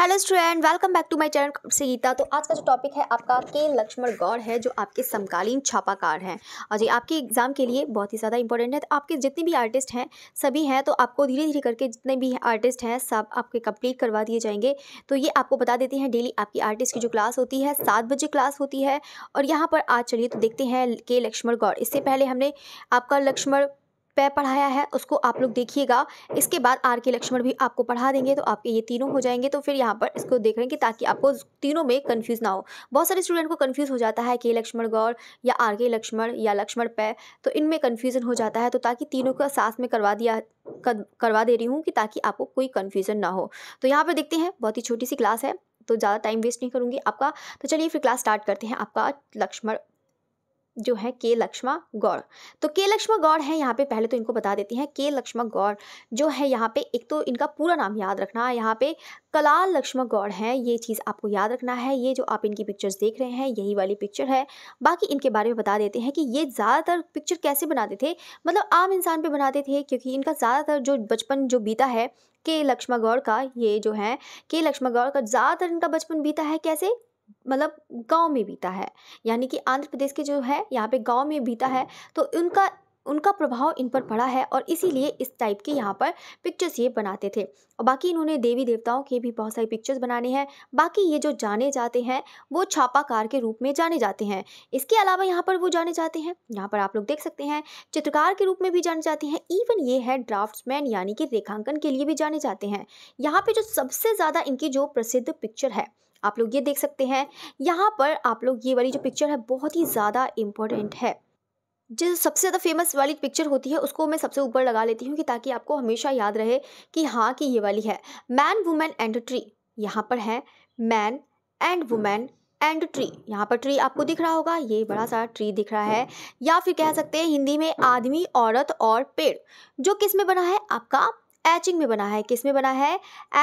hello student welcome back to my channel से गीता तो आज का जो टॉपिक है आपका के लक्ष्मण गौड़ है जो आपके समकालीन छापाकार हैं और जी आपके एग्ज़ाम के लिए बहुत ही ज़्यादा इंपॉर्टेंट है तो आपके जितने भी आर्टिस्ट हैं सभी हैं तो आपको धीरे धीरे करके जितने भी आर्टिस्ट हैं सब आपके कंप्लीट करवा दिए जाएंगे तो ये आपको बता देती हैं डेली आपकी आर्टिस्ट की जो क्लास होती है सात बजे क्लास होती है और यहाँ पर आज चलिए तो देखते हैं के लक्ष्मण गौड़ इससे पहले हमने आपका लक्ष्मण पे पढ़ाया है उसको आप लोग देखिएगा इसके बाद आर के लक्ष्मण भी आपको पढ़ा देंगे तो आपके ये तीनों हो जाएंगे तो फिर यहाँ पर इसको देख रहेंगे ताकि आपको तीनों में कन्फ्यूज़ ना हो बहुत सारे स्टूडेंट को कन्फ्यूज़ हो जाता है के लक्ष्मण गौर या आर के लक्ष्मण या लक्ष्मण पे तो इनमें कन्फ्यूज़न हो जाता है तो ताकि तीनों का साथ में करवा दिया करवा दे रही हूँ कि ताकि आपको कोई कन्फ्यूज़न ना हो तो यहाँ पर देखते हैं बहुत ही छोटी सी क्लास है तो ज़्यादा टाइम वेस्ट नहीं करूँगी आपका तो चलिए फिर क्लास स्टार्ट करते हैं आपका लक्ष्मण जो है के लक्ष्मा गौड़ तो के लक्ष्मा गौड़ है यहाँ पे पहले तो इनको बता देती हैं के लक्ष्मा गौड़ जो है यहाँ पे एक तो इनका पूरा नाम याद रखना है यहाँ पे कलाल लक्ष्मा गौड़ है ये चीज़ आपको याद रखना है ये जो आप इनकी पिक्चर्स देख रहे हैं यही वाली पिक्चर है बाकी इनके बारे में बता देते हैं कि ये ज़्यादातर पिक्चर कैसे बनाते थे मतलब आम इंसान पर बनाते थे क्योंकि इनका ज़्यादातर जो बचपन जो बीता है के लक्ष्मा गौड़ का ये जो है के लक्ष्मा गौड़ का ज़्यादातर इनका बचपन बीता है कैसे मतलब गांव में बीता है यानी कि आंध्र प्रदेश के जो है यहाँ पे गांव में बीता है तो उनका उनका प्रभाव इन पर पड़ा है और इसीलिए इस टाइप के यहाँ पर पिक्चर्स ये बनाते थे और बाकी इन्होंने देवी देवताओं के भी बहुत सारी पिक्चर्स बनाने हैं बाकी ये जो जाने जाते हैं वो छापाकार के रूप में जाने जाते हैं इसके अलावा यहाँ पर वो जाने जाते हैं यहाँ पर आप लोग देख सकते हैं चित्रकार के रूप में भी जाने जाते हैं इवन ये है ड्राफ्ट्समैन यानी कि रेखांकन के लिए भी जाने जाते हैं यहाँ पर जो सबसे ज़्यादा इनकी जो प्रसिद्ध पिक्चर है आप लोग ये देख सकते हैं यहाँ पर आप लोग ये वाली जो पिक्चर है बहुत ही ज़्यादा इम्पोर्टेंट है जो सबसे ज़्यादा फेमस वाली पिक्चर होती है उसको मैं सबसे ऊपर लगा लेती हूँ कि ताकि आपको हमेशा याद रहे कि हाँ कि ये वाली है मैन वुमेन एंड ट्री यहाँ पर है man and women and tree यहाँ पर ट्री आपको दिख रहा होगा ये बड़ा सारा ट्री दिख रहा है या फिर कह सकते हैं हिंदी में आदमी औरत और पेड़ जो किस में बना है आपका एचिंग में बना है किस में बना है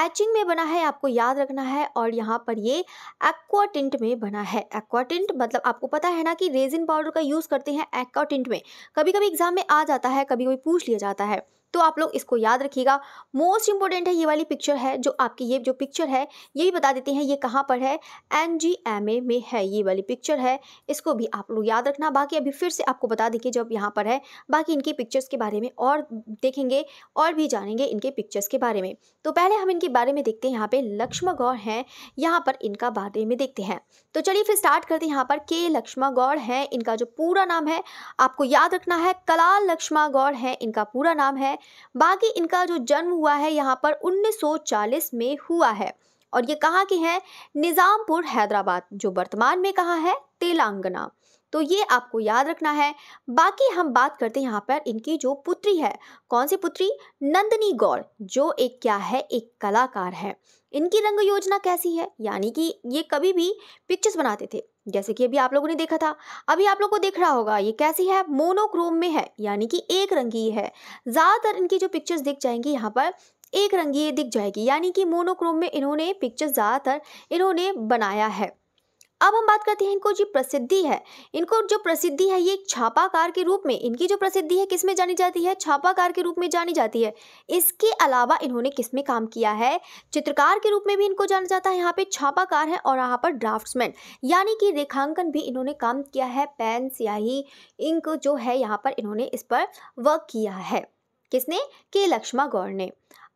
एचिंग में बना है आपको याद रखना है और यहाँ पर ये एक्वाटिंट में बना है एक्वाटिंट मतलब आपको पता है ना कि रेजिन पाउडर का यूज़ करते हैं एक्वाटिंट में कभी कभी एग्जाम में आ जाता है कभी कभी पूछ लिया जाता है तो आप लोग इसको याद रखिएगा मोस्ट इंपॉर्टेंट है ये वाली पिक्चर है जो आपकी ये जो पिक्चर है ये भी बता देते हैं ये कहाँ पर है एन में है ये वाली पिक्चर है इसको भी आप लोग याद रखना बाकी अभी फिर से आपको बता देंगे जब यहाँ पर है बाकी इनकी पिक्चर्स के बारे में और देखेंगे और भी जानेंगे इनके पिक्चर्स के बारे में तो पहले हम इनके बारे में देखते हैं यहाँ पर लक्ष्मा गौर हैं यहाँ पर इनका बारे में देखते हैं तो चलिए फिर स्टार्ट करते हैं यहाँ पर के लक्ष्मा गौड़ हैं इनका जो पूरा नाम है आपको याद रखना है कलाल लक्ष्मा गौड़ है इनका पूरा नाम है है बाकी इनका जो जन्म हुआ है यहाँ पर 1940 में हुआ है और ये कहाँ के हैं निज़ामपुर हैदराबाद जो वर्तमान में कहाँ है तेलंगाना तो ये आपको याद रखना है बाकी हम बात करते हैं यहाँ पर इनकी जो पुत्री है कौन सी पुत्री नंदनी गौर जो एक क्या है एक कलाकार है इनकी रंग योजना कैसी है यानी कि ये कभी भी पिक्चर्स बनाते थे जैसे कि अभी आप लोगों ने देखा था अभी आप लोग को देख रहा होगा ये कैसी है मोनोक्रोम में है यानी कि एक रंगी है ज़्यादातर इनकी जो पिक्चर्स दिख जाएंगी यहाँ पर एक रंगी दिख जाएगी यानी कि मोनोक्रोम में इन्होंने पिक्चर ज़्यादातर इन्होंने बनाया है अब हम बात करते हैं इनको जो प्रसिद्धि है इनको जो प्रसिद्धि है ये एक छापाकार के रूप में इनकी जो प्रसिद्धि है किसमें जानी जाती है छापाकार के रूप में जानी जाती है इसके अलावा इन्होंने किसमें काम किया है चित्रकार के रूप में भी इनको जाना जाता है यहाँ पे छापाकार है और यहाँ पर ड्राफ्ट्समैन यानी कि रेखांकन भी इन्होंने काम किया है पेन स्याही इंक जो है यहाँ पर इन्होंने इस पर वर्क किया है किसने के लक्ष्मा गौर ने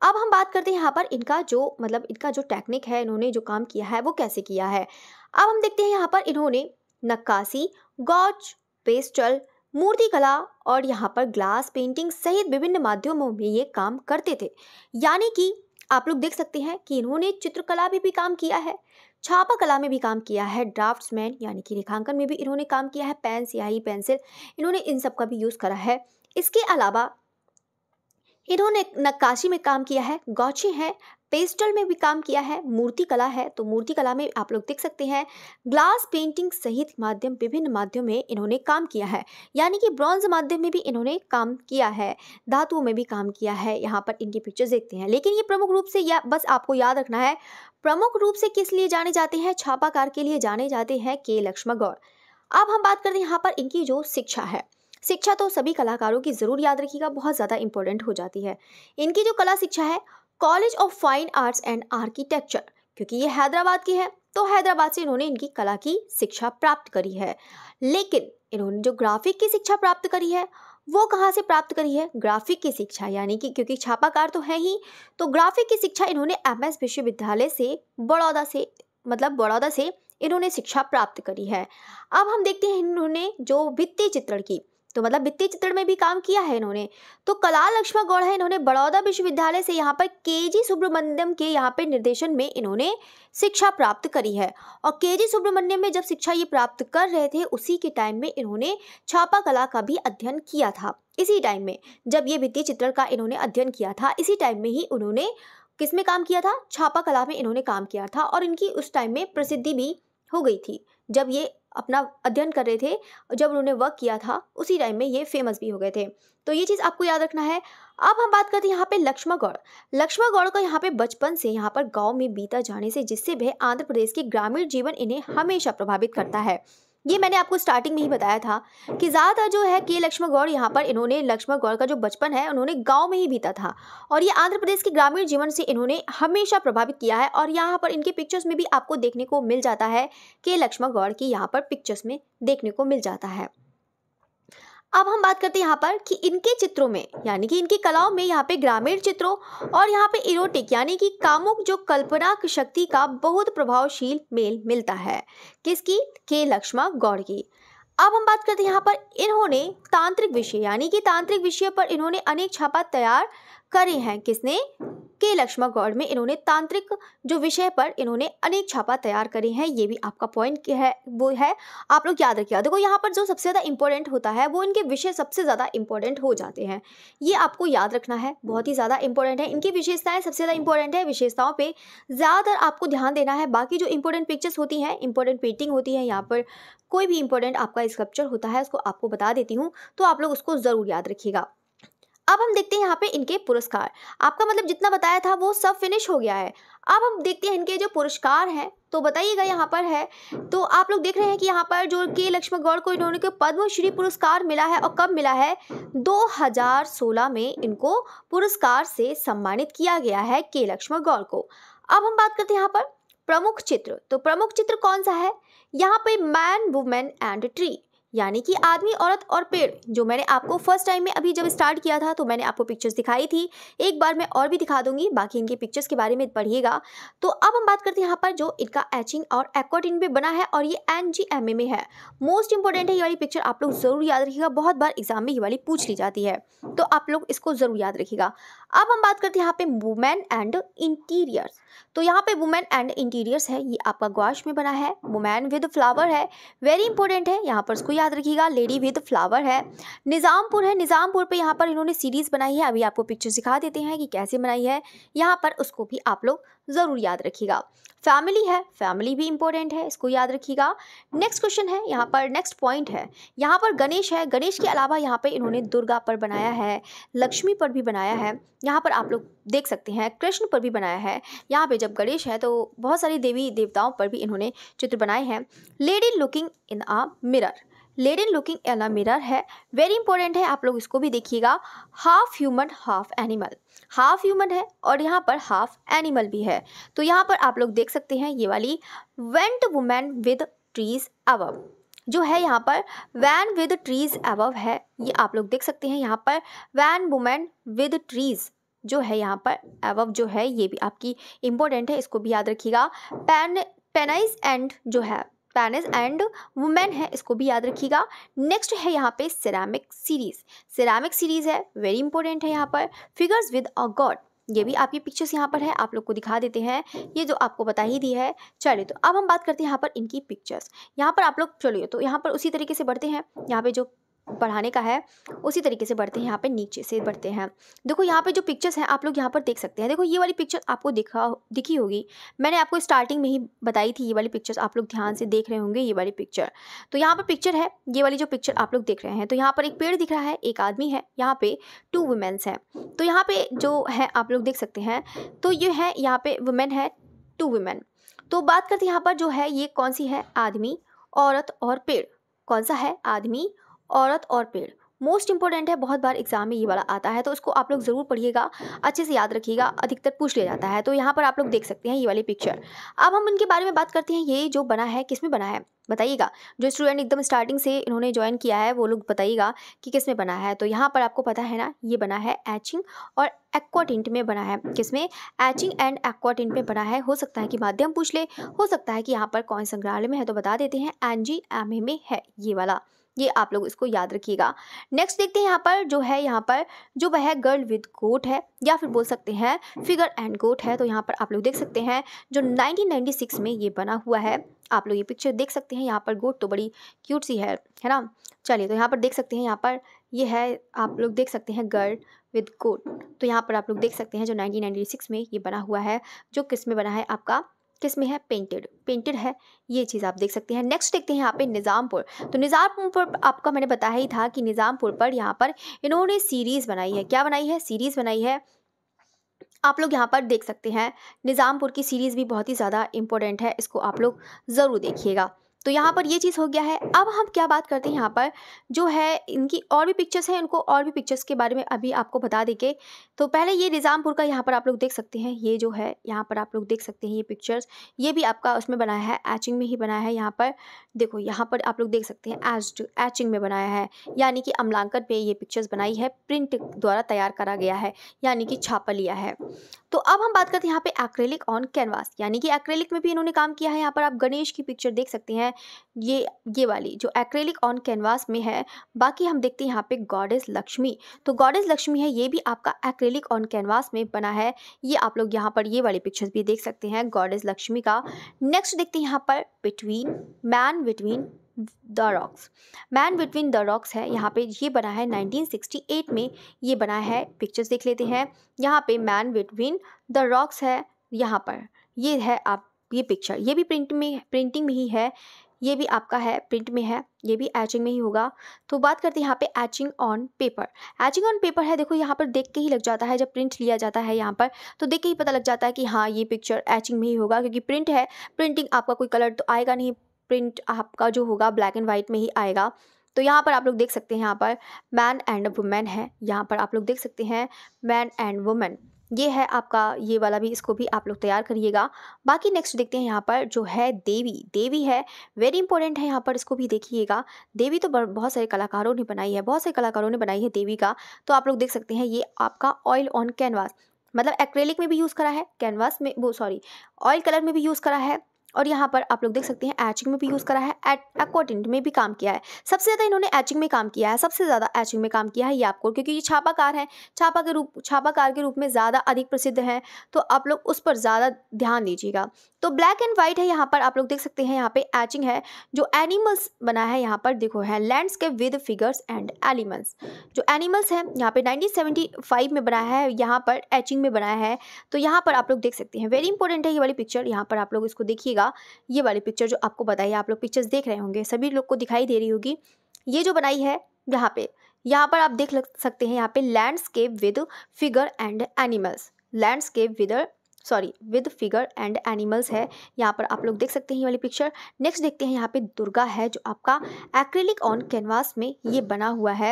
अब हम बात करते हैं यहाँ पर इनका जो मतलब इनका जो टेक्निक है इन्होंने जो काम किया है वो कैसे किया है अब हम देखते हैं यहाँ पर इन्होंने नक्काशी गौच पेस्टल मूर्तिकला और यहाँ पर ग्लास पेंटिंग सहित विभिन्न माध्यमों में ये काम करते थे यानी कि आप लोग देख सकते हैं कि इन्होंने चित्रकला में भी, भी काम किया है छापा कला में भी काम किया है ड्राफ्ट्समैन यानी कि रेखांकन में भी इन्होंने काम किया है पेन स्याही पेंसिल इन्होंने इन सब का भी यूज़ करा है इसके अलावा इन्होंने नक्काशी में काम किया है गौछे हैं पेस्टल में भी काम किया है मूर्ति कला है तो मूर्ति कला में आप लोग देख सकते हैं ग्लास पेंटिंग सहित माध्यम विभिन्न माध्यम में इन्होंने काम किया है यानी कि ब्रॉन्ज माध्यम में भी इन्होंने काम किया है धातुओं में भी काम किया है यहाँ पर इनकी पिक्चर्स देखते हैं लेकिन ये प्रमुख रूप से या बस आपको याद रखना है प्रमुख रूप से किस लिए जाने जाते हैं छापाकार के लिए जाने जाते हैं के लक्ष्मण गौड़ अब हम बात करते हैं यहाँ पर इनकी जो शिक्षा है शिक्षा तो सभी कलाकारों की ज़रूर याद रखिएगा बहुत ज़्यादा इंपॉर्टेंट हो जाती है इनकी जो कला शिक्षा है college of fine arts and architecture क्योंकि ये हैदराबाद की है तो हैदराबाद से इन्होंने इनकी कला की शिक्षा प्राप्त करी है लेकिन इन्होंने जो ग्राफिक की शिक्षा प्राप्त करी है वो कहाँ से प्राप्त करी है ग्राफिक की शिक्षा यानी कि क्योंकि छापाकार तो है ही तो ग्राफिक की शिक्षा इन्होंने एम एस विश्वविद्यालय से बड़ौदा से मतलब बड़ौदा से इन्होंने शिक्षा प्राप्त करी है अब हम देखते हैं इन्होंने जो वित्तीय चित्रण की तो मतलब वित्तीय चित्रण में भी काम किया है इन्होंने तो कला लक्ष्मण गौड़ है इन्होंने बड़ौदा विश्वविद्यालय से यहाँ पर के जी सुब्रमण्यम के यहाँ पर निर्देशन में इन्होंने शिक्षा प्राप्त करी है और के जी सुब्रमण्यम में जब शिक्षा ये प्राप्त कर रहे थे उसी के टाइम में इन्होंने छापा कला का भी अध्ययन किया था इसी टाइम में जब ये वित्तीय चित्रण का इन्होंने अध्ययन किया था इसी टाइम में ही उन्होंने किस में काम किया था छापा कला में इन्होंने काम किया था और इनकी उस टाइम में प्रसिद्धि भी हो गई थी जब ये अपना अध्ययन कर रहे थे जब उन्होंने वर्क किया था उसी टाइम में ये फेमस भी हो गए थे तो ये चीज़ आपको याद रखना है अब हम बात करते हैं यहाँ पे लक्ष्मा गौड़ लक्ष्मा गौड़ का यहाँ पे बचपन से यहाँ पर गांव में बीता जाने से जिससे भी आंध्र प्रदेश के ग्रामीण जीवन इन्हें हमेशा प्रभावित करता है ये मैंने आपको स्टार्टिंग में ही बताया था कि ज़्यादातर जो है के लक्ष्मण गौड़ यहाँ पर इन्होंने लक्ष्मण गौड़ का जो बचपन है उन्होंने गांव में ही बीता था और ये आंध्र प्रदेश के ग्रामीण जीवन से इन्होंने हमेशा प्रभावित किया है और यहाँ पर इनके पिक्चर्स में भी आपको देखने को मिल जाता है के लक्ष्मण गौड़ की यहाँ पर पिक्चर्स में देखने को मिल जाता है अब हम बात करते हैं यहाँ पर कि इनके चित्रों में यानी कि इनकी कलाओं में यहाँ पे ग्रामीण चित्रों और यहाँ पे इरोटिक यानी कि कामुक जो कल्पना शक्ति का बहुत प्रभावशील मेल मिलता है किसकी के लक्ष्मा गौड़ की अब हम बात करते हैं यहाँ पर इन्होंने तांत्रिक विषय यानी कि तांत्रिक विषय पर इन्होंने अनेक छापा तैयार करे हैं किसने के लक्ष्मा गौड़ में इन्होंने तांत्रिक जो विषय पर इन्होंने अनेक छापा तैयार करे हैं ये भी आपका पॉइंट है वो है आप लोग याद रखिएगा देखो यहाँ पर जो सबसे ज़्यादा इंपॉर्टेंट होता है वो इनके विषय सबसे ज़्यादा इंपॉर्टेंट हो जाते हैं ये आपको याद रखना है बहुत ही ज़्यादा इंपॉर्टेंट है इनकी विशेषताएं सबसे ज़्यादा इंपॉर्टेंट है विशेषताओं पर ज़्यादातर आपको ध्यान देना है बाकी जो इंपॉर्टेंट पिक्चर्स होती हैं इंपॉर्टेंट पेंटिंग होती है यहाँ पर कोई भी इंपॉर्टेंट आपका स्कल्पचर होता है उसको आपको बता देती हूँ तो आप लोग उसको ज़रूर याद रखिएगा अब हम देखते हैं यहाँ पे इनके पुरस्कार आपका मतलब जितना बताया था वो सब फिनिश हो गया है अब हम देखते हैं इनके जो पुरस्कार हैं तो बताइएगा यहाँ पर है तो आप लोग देख रहे हैं कि यहाँ पर जो के लक्ष्मण गौड़ को इन्होंने को पद्मश्री पुरस्कार मिला है और कब मिला है 2016 में इनको पुरस्कार से सम्मानित किया गया है के लक्ष्मण गौड़ को अब हम बात करते हैं यहाँ पर प्रमुख चित्र तो प्रमुख चित्र कौन सा है यहाँ पे मैन वुमेन एंड ट्री यानी कि आदमी औरत और पेड़ जो मैंने आपको फर्स्ट टाइम में अभी जब स्टार्ट किया था तो मैंने आपको पिक्चर्स दिखाई थी एक बार मैं और भी दिखा दूंगी बाकी इनके पिक्चर्स के बारे में पढ़िएगा तो अब हम बात करते हैं यहाँ पर जो इनका एचिंग और एक्वाट इन पे बना है और ये एन जी एम ए में है मोस्ट इंपॉर्टेंट है ये वाली पिक्चर आप लोग ज़रूर याद रखिएगा बहुत बार एग्जाम में ये वाली पूछ ली जाती है तो आप लोग इसको ज़रूर याद रखिएगा अब हम बात करते हैं यहाँ पे वुमेन एंड इंटीरियर्स तो यहाँ पे वुमेन एंड इंटीरियर्स है ये आपका ग्वाश में बना है वुमेन विद फ्लावर है वेरी इंपॉर्टेंट है यहाँ पर इसको याद रखिएगा लेडी विद फ्लावर है निज़ामपुर है निज़ामपुर पे यहाँ पर इन्होंने सीरीज़ बनाई है अभी आपको पिक्चर सिखा देते हैं कि कैसे बनाई है यहाँ पर उसको भी आप लोग ज़रूर याद रखिएगा फैमिली है फैमिली भी इंपॉर्टेंट है इसको याद रखिएगा नेक्स्ट क्वेश्चन है यहाँ पर नेक्स्ट पॉइंट है यहाँ पर गणेश है गणेश के अलावा यहाँ पर इन्होंने दुर्गा पर बनाया है लक्ष्मी पर भी बनाया है यहाँ पर आप लोग देख सकते हैं कृष्ण पर भी बनाया है यहाँ पे जब गणेश है तो बहुत सारी देवी देवताओं पर भी इन्होंने चित्र बनाए हैं lady looking in a mirror lady looking एला मिरर है वेरी इंपॉर्टेंट है आप लोग इसको भी देखिएगा half human half animal half human है और यहाँ पर हाफ एनिमल भी है तो यहाँ पर आप लोग देख सकते हैं ये वाली वेंट वुमेन विद ट्रीज अब जो है यहाँ पर वैन विद ट्रीज अबव है ये आप लोग देख सकते हैं यहाँ पर वैन वुमेन विद ट्रीज जो है यहाँ पर एवव जो है ये भी आपकी इम्पोर्टेंट है इसको भी याद रखिएगा पेन पेनाइज एंड जो है स्पेनिश एंड वुमेन है इसको भी याद रखिएगा नेक्स्ट है यहाँ पे सिरामिक सीरीज़ सिरामिक सीरीज़ है वेरी इंपॉर्टेंट है यहाँ पर फिगर्स विद अ गॉड ये भी आपकी पिक्चर्स यहाँ पर है आप लोग को दिखा देते हैं ये जो आपको बता ही दी है चलिए तो अब हम बात करते हैं यहाँ पर इनकी पिक्चर्स यहाँ पर आप लोग चलिए तो यहाँ पर उसी तरीके से बढ़ते हैं यहाँ पे जो बढ़ाने का है उसी तरीके से बढ़ते हैं यहाँ पे नीचे से बढ़ते हैं देखो यहाँ पे जो पिक्चर्स हैं आप लोग यहाँ पर देख सकते हैं देखो ये वाली पिक्चर आपको दिखा दिखी होगी मैंने आपको स्टार्टिंग में ही बताई थी ये वाली पिक्चर्स आप लोग ध्यान से देख रहे होंगे ये वाली पिक्चर तो यहाँ पर पिक्चर है ये वाली जो पिक्चर आप लोग देख रहे हैं तो यहाँ पर एक पेड़ दिख रहा है एक आदमी है यहाँ पे टू वुमेन्स हैं तो यहाँ पे जो है आप लोग देख सकते हैं तो ये है यहाँ पे वुमेन है टू वुमेन तो बात करते हैं यहाँ पर जो है ये कौन सी है आदमी औरत और पेड़ कौन सा है आदमी औरत और पेड़ मोस्ट इंपॉर्टेंट है बहुत बार एग्जाम में ये वाला आता है तो उसको आप लोग ज़रूर पढ़िएगा अच्छे से याद रखिएगा अधिकतर पूछ लिया जाता है तो यहाँ पर आप लोग देख सकते हैं ये वाली पिक्चर अब हम इनके बारे में बात करते हैं ये जो बना है किस में बना है बताइएगा जो स्टूडेंट एकदम स्टार्टिंग से इन्होंने ज्वाइन किया है वो लोग बताइएगा कि किस में बना है तो यहाँ पर आपको पता है ना ये बना है एचिंग और एक्वाटिंट में बना है किसमें एचिंग एंड एक्वाटिंट में बना है हो सकता है कि माध्यम पूछ ले हो सकता है कि यहाँ पर कौन संग्रहालय में है तो बता देते हैं एन जी एम ए में है ये वाला ये आप लोग इसको याद रखिएगा नेक्स्ट देखते हैं यहाँ पर जो है यहाँ पर जो वह गर्ल विद गोट है या फिर बोल सकते हैं फिगर एंड गोट है तो यहाँ पर आप लोग देख सकते हैं जो 1996 में ये बना हुआ है आप लोग ये पिक्चर देख सकते हैं यहाँ पर गोट तो बड़ी क्यूट सी है है ना चलिए तो यहाँ पर देख सकते हैं यहाँ पर ये है आप लोग देख सकते हैं गर्ल विद गोट तो यहाँ पर आप लोग देख सकते हैं जो 1996 में ये बना हुआ है जो किस में बना है आपका किस में है पेंटेड पेंटेड है ये चीज़ आप देख सकते हैं नेक्स्ट देखते हैं यहाँ पे निज़ामपुर तो निज़ामपुर आपका मैंने बताया ही था कि निज़ामपुर पर यहाँ पर इन्होंने सीरीज़ बनाई है क्या बनाई है सीरीज़ बनाई है आप लोग यहाँ पर देख सकते हैं निज़ामपुर की सीरीज़ भी बहुत ही ज़्यादा इम्पोर्टेंट है इसको आप लोग ज़रूर देखिएगा तो यहाँ पर ये चीज़ हो गया है अब हम क्या बात करते हैं यहाँ पर जो है इनकी और भी पिक्चर्स हैं उनको और भी पिक्चर्स के बारे में अभी आपको बता देंगे तो पहले ये निज़ामपुर का यहाँ पर आप लोग देख सकते हैं ये जो है यहाँ पर आप लोग देख सकते हैं ये पिक्चर्स ये भी आपका उसमें बनाया है एचिंग में ही बनाया है यहाँ पर देखो यहाँ पर आप लोग देख सकते हैं एच एचिंग में बनाया है यानी कि अम्लांकन पर ये पिक्चर्स बनाई है प्रिंट द्वारा तैयार करा गया है यानी कि छापा लिया है तो अब हम बात करते हैं यहाँ पर एक्रेलिक ऑन कैनवास यानी कि एक्रेलिक में भी इन्होंने काम किया है यहाँ पर आप गणेश की पिक्चर देख सकते हैं है ये ये वाली जो एक्रेलिक ऑन कैनवास में है बाकी हम देखते हैं यहाँ पे गॉडेस लक्ष्मी तो गॉडेस लक्ष्मी है ये भी आपका एक्रेलिक ऑन कैनवास में बना है ये आप लोग यहाँ पर ये वाली पिक्चर्स भी देख सकते हैं गॉडेस लक्ष्मी का नेक्स्ट देखते हैं यहाँ पर between man between the rocks man between the rocks है यहाँ पे ये बना है 1968 में ये बना है पिक्चर्स देख लेते हैं यहाँ पे मैन बिटवीन द रॉक्स है यहाँ पर ये है आप ये पिक्चर ये भी प्रिंट में प्रिंटिंग में ही है ये भी आपका है प्रिंट में है ये भी एचिंग में ही होगा तो बात करते हैं यहाँ पे etching on paper etching on paper है देखो यहाँ पर देख के ही लग जाता है जब प्रिंट लिया जाता है यहाँ पर तो देख के ही पता लग जाता है कि हाँ ये पिक्चर एचिंग में ही होगा क्योंकि प्रिंट है प्रिंटिंग आपका कोई कलर तो आएगा नहीं प्रिंट आपका जो होगा ब्लैक एंड वाइट में ही आएगा तो यहाँ पर आप लोग देख सकते हैं यहाँ पर मैन एंड वुमेन है यहाँ पर आप लोग देख सकते हैं मैन एंड वुमेन ये है आपका ये वाला भी इसको भी आप लोग तैयार करिएगा बाकी नेक्स्ट देखते हैं यहाँ पर जो है देवी देवी है वेरी इंपॉर्टेंट है यहाँ पर इसको भी देखिएगा देवी तो बहुत सारे कलाकारों ने बनाई है बहुत सारे कलाकारों ने बनाई है देवी का तो आप लोग देख सकते हैं ये आपका ऑयल ऑन कैनवास मतलब एक्रेलिक में भी यूज़ करा है कैनवास में वो सॉरी ऑयल कलर में भी यूज़ करा है और यहाँ पर आप लोग देख सकते हैं एचिंग में भी यूज़ करा है एट अकॉर्डिंग में भी काम किया है सबसे ज़्यादा इन्होंने एचिंग में काम किया है सबसे ज़्यादा एचिंग में काम किया है ये आपको क्योंकि ये छापाकार है छापा के रूप छापाकार के रूप में ज़्यादा अधिक प्रसिद्ध है तो आप लोग उस पर ज़्यादा ध्यान दीजिएगा तो ब्लैक एंड वाइट है यहाँ पर आप लोग देख सकते हैं यहाँ पर एचिंग है जो एनिमल्स बना है यहाँ पर देखो है landscape with figures and animals जो एनिमल्स हैं यहाँ पर नाइनटीन में बनाया है यहाँ पर एचिंग में बनाया है तो यहाँ पर आप लोग देख सकते हैं वेरी इंपॉर्टेंट है ये वाली पिक्चर यहाँ पर आप लोग इसको देखिएगा लीजिएगा ये वाली पिक्चर जो आपको बताई आप लोग पिक्चर्स देख रहे होंगे सभी लोग को दिखाई दे रही होगी ये जो बनाई है यहाँ पे यहाँ पर आप देख सकते हैं यहाँ पे landscape with figure and animals landscape with sorry with figure and animals है यहाँ पर आप लोग देख सकते हैं ये वाली पिक्चर नेक्स्ट देखते हैं यहाँ पे दुर्गा है जो आपका एक्रेलिक ऑन कैनवास में ये बना हुआ है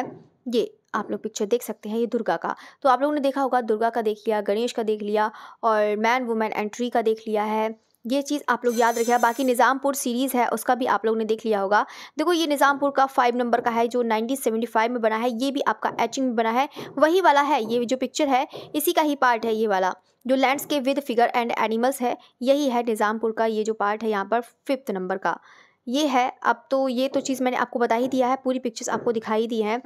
ये आप लोग पिक्चर देख सकते हैं ये दुर्गा का तो आप लोगों ने देखा होगा दुर्गा का देख लिया गणेश का देख लिया और मैन वुमेन एंट्री का देख लिया है ये चीज़ आप लोग याद रखिए बाकी निज़ामपुर सीरीज़ है उसका भी आप लोग ने देख लिया होगा देखो ये निज़ामपुर का फाइव नंबर का है जो 1975 में बना है ये भी आपका एचिंग में बना है वही वाला है ये जो पिक्चर है इसी का ही पार्ट है ये वाला जो landscape with figure and animals है यही है निज़ामपुर का ये जो पार्ट है यहाँ पर फिफ्थ नंबर का ये है अब तो ये तो चीज़ मैंने आपको बता ही दिया है पूरी पिक्चर्स आपको दिखाई दी हैं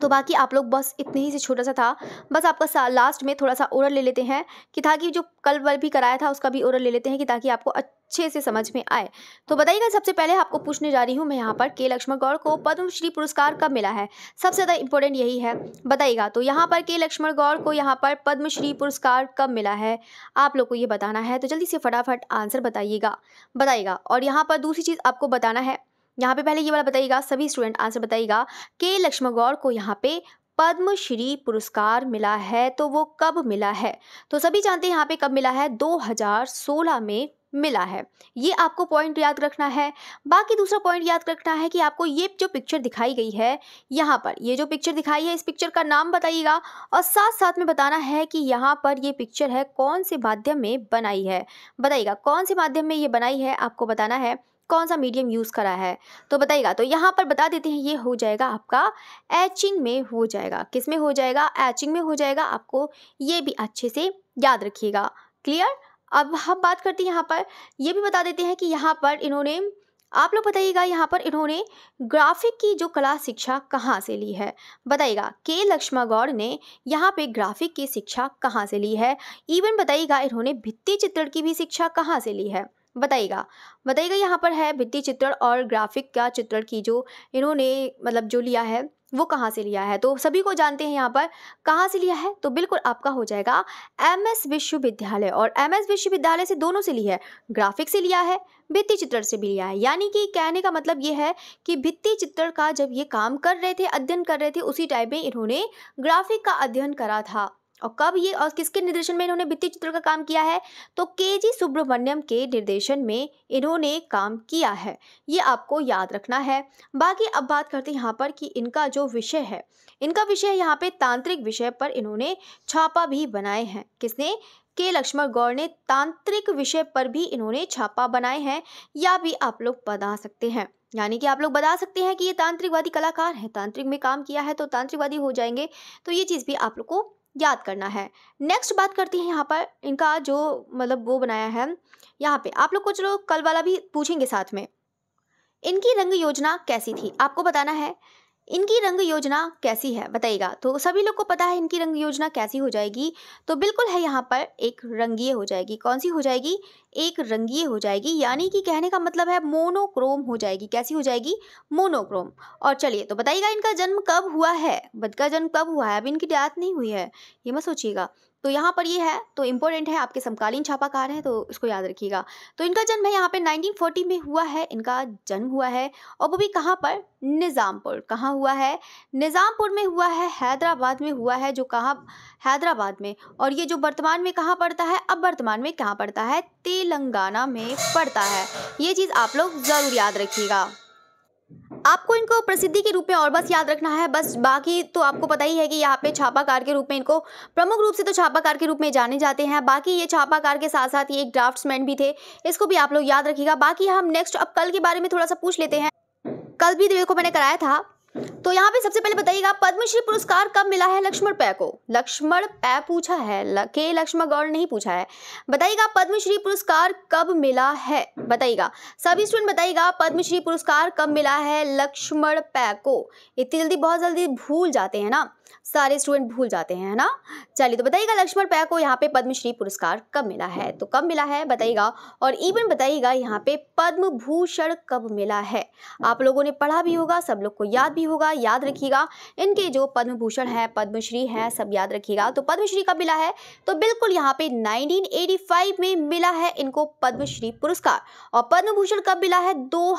तो बाकी आप लोग बस इतने ही से छोटा सा था बस आपका लास्ट में थोड़ा सा ओरल ले लेते हैं कि ताकि जो कल वल भी कराया था उसका भी ओरल ले लेते हैं कि ताकि आपको अच्छे से समझ में आए तो बताइएगा सबसे पहले आपको पूछने जा रही हूँ मैं यहाँ पर के लक्ष्मण गौड़ को पद्मश्री पुरस्कार कब मिला है सबसे ज़्यादा इम्पोर्टेंट यही है बताइएगा तो यहाँ पर के लक्ष्मण गौड़ को यहाँ पर पद्मश्री पुरस्कार कब मिला है आप लोग को ये बताना है तो जल्दी से फटाफट आंसर बताइएगा बताइएगा और यहाँ पर दूसरी चीज़ आपको बताना है यहाँ पे पहले ये वाला बताइएगा सभी स्टूडेंट आंसर बताइएगा के लक्ष्मण गौर को यहाँ पे पद्मश्री पुरस्कार मिला है तो वो कब मिला है तो सभी जानते हैं यहाँ पे कब मिला है 2016 में मिला है ये आपको पॉइंट याद रखना है बाकी दूसरा पॉइंट याद रखना है कि आपको ये जो पिक्चर दिखाई गई है यहाँ पर ये जो पिक्चर दिखाई है इस पिक्चर का नाम बताइएगा और साथ साथ में बताना है कि यहाँ पर ये पिक्चर है कौन से माध्यम में बनाई है बताइएगा कौन से माध्यम में ये बनाई है आपको बताना है कौन सा मीडियम यूज़ करा है तो बताइएगा तो यहाँ पर बता देते हैं ये हो जाएगा आपका एचिंग में हो जाएगा किस में हो जाएगा एचिंग में हो जाएगा आपको ये भी अच्छे से याद रखिएगा क्लियर अब हम बात करते हैं यहाँ पर ये भी बता देते हैं कि यहाँ पर इन्होंने आप लोग बताइएगा यहाँ पर इन्होंने ग्राफिक की जो कला शिक्षा कहाँ से ली है बताइएगा के लक्ष्मा गौड़ ने यहाँ पे ग्राफिक की शिक्षा कहाँ से ली है इवन बताइएगा इन्होंने भित्ति चित्रण की भी शिक्षा कहाँ से ली है बताइएगा बताइएगा यहाँ पर है भित्ति चित्रण और ग्राफिक का चित्रण की जो इन्होंने मतलब जो लिया है वो कहाँ से लिया है तो सभी को जानते हैं यहाँ पर कहाँ से लिया है तो बिल्कुल आपका हो जाएगा एम एस विश्वविद्यालय और एम एस विश्वविद्यालय से दोनों से लिया है ग्राफिक से लिया है भित्ति चित्रण से भी लिया है यानी कि कहने का मतलब ये है कि भित्ति चित्रण का जब ये काम कर रहे थे अध्ययन कर रहे थे उसी टाइम में इन्होंने ग्राफिक का अध्ययन करा था और कब ये और किसके निर्देशन में इन्होंने भित्ति चित्र का काम किया है तो के जी सुब्रमण्यम के निर्देशन में इन्होंने काम किया है ये आपको याद रखना है बाकी अब बात करते हैं यहाँ पर कि इनका जो विषय है इनका विषय यहाँ पे तांत्रिक विषय पर इन्होंने छापा भी बनाए हैं किसने के लक्ष्मण गौड़ ने तांत्रिक विषय पर भी इन्होंने छापा बनाए हैं या भी आप लोग बता सकते हैं यानी कि आप लोग बता सकते हैं कि ये तांत्रिकवादी कलाकार हैं तांत्रिक में काम किया है तो तांत्रिकवादी हो जाएंगे तो ये चीज़ भी आप लोग को याद करना है नेक्स्ट बात करते हैं यहाँ पर इनका जो मतलब वो बनाया है यहाँ पे आप लोग कुछ लोग कल वाला भी पूछेंगे साथ में इनकी रंग योजना कैसी थी आपको बताना है इनकी रंग योजना कैसी है बताइएगा तो सभी लोग को पता है इनकी रंग योजना कैसी हो जाएगी तो बिल्कुल है यहाँ पर एक रंगीय हो जाएगी कौन सी हो जाएगी एक रंगीय हो जाएगी यानी कि कहने का मतलब है मोनोक्रोम हो जाएगी कैसी हो जाएगी मोनोक्रोम और चलिए तो बताइएगा इनका जन्म कब हुआ है बद का जन्म कब हुआ है अभी इनकी डात नहीं हुई है ये मत सोचिएगा तो यहाँ पर ये है तो इम्पोर्टेंट है आपके समकालीन छापाकार हैं तो इसको याद रखिएगा तो इनका जन्म है यहाँ पे 1940 में हुआ है इनका जन्म हुआ है और वो भी कहाँ पर निज़ामपुर कहाँ हुआ है निज़ामपुर में हुआ है हैदराबाद में हुआ है जो कहाँ हैदराबाद में और ये जो वर्तमान में कहाँ पड़ता है अब वर्तमान में कहाँ पड़ता है तेलंगाना में पड़ता है ये चीज़ आप लोग ज़रूर याद रखिएगा आपको इनको प्रसिद्धि के रूप में और बस याद रखना है बस बाकी तो आपको पता ही है कि यहाँ पे छापाकार के रूप में इनको प्रमुख रूप से तो छापाकार के रूप में जाने जाते हैं बाकी ये छापाकार के साथ साथ ये एक ड्राफ्ट्समैन भी थे इसको भी आप लोग याद रखिएगा बाकी हम नेक्स्ट अब कल के बारे में थोड़ा सा पूछ लेते हैं कल भी देखो मैंने कराया था तो यहाँ पे सबसे पहले बताइएगा पद्मश्री पुरस्कार कब मिला है लक्ष्मण पै को लक्ष्मण पै पूछा है के लक्ष्मण गौड़ नहीं पूछा है बताइएगा पद्मश्री पुरस्कार कब मिला है बताइएगा सभी स्टूडेंट बताइएगा पद्मश्री पुरस्कार कब मिला है लक्ष्मण पै को इतनी जल्दी बहुत जल्दी भूल जाते हैं ना सारे स्टूडेंट भूल जाते हैं है ना चलिए तो बताइएगा लक्ष्मण पै को यहाँ पे पद्मश्री पुरस्कार कब मिला है तो कब मिला है बताइएगा और इवन बताइएगा यहाँ पे पद्म भूषण कब मिला है आप लोगों ने पढ़ा भी होगा सब लोग को याद भी होगा याद रखिएगा इनके जो पद्म भूषण है पद्मश्री है सब याद रखिएगा तो पद्मश्री कब मिला है तो बिल्कुल यहाँ पे नाइनटीन में मिला है इनको पद्मश्री पुरस्कार और पद्म भूषण कब मिला है दो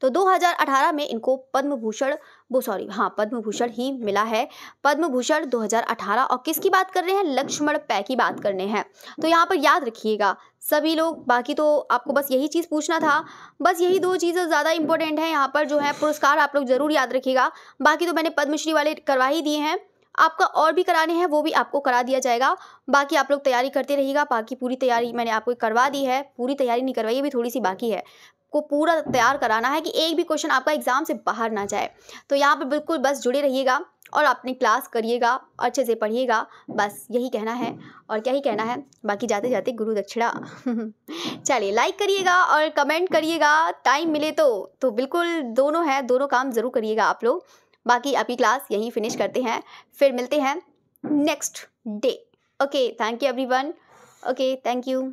तो 2018 में इनको पद्म भूषण वो सॉरी हाँ पद्म भूषण ही मिला है पद्म भूषण 2018 और किसकी बात कर रहे हैं लक्ष्मण पै की बात करने हैं तो यहाँ पर याद रखिएगा सभी लोग बाकी तो आपको बस यही चीज़ पूछना था बस यही दो चीज़ें ज़्यादा इंपॉर्टेंट हैं यहाँ पर जो है पुरस्कार आप लोग ज़रूर याद रखिएगा बाकी तो मैंने पद्मश्री वाले करवा ही दिए हैं आपका और भी कराने हैं वो भी आपको करा दिया जाएगा बाकी आप लोग तैयारी करते रहिएगा बाकी पूरी तैयारी मैंने आपको करवा दी है पूरी तैयारी नहीं करवाई अभी थोड़ी सी बाकी है को पूरा तैयार कराना है कि एक भी क्वेश्चन आपका एग्ज़ाम से बाहर ना जाए तो यहाँ पर बिल्कुल बस जुड़े रहिएगा और अपनी क्लास करिएगा अच्छे से पढ़िएगा बस यही कहना है और क्या ही कहना है बाकी जाते जाते गुरु दक्षिणा चलिए लाइक करिएगा और कमेंट करिएगा टाइम मिले तो तो बिल्कुल दोनों है दोनों काम ज़रूर करिएगा आप लोग बाकी आपकी क्लास यहीं फिनिश करते हैं फिर मिलते हैं next day okay thank you every okay thank you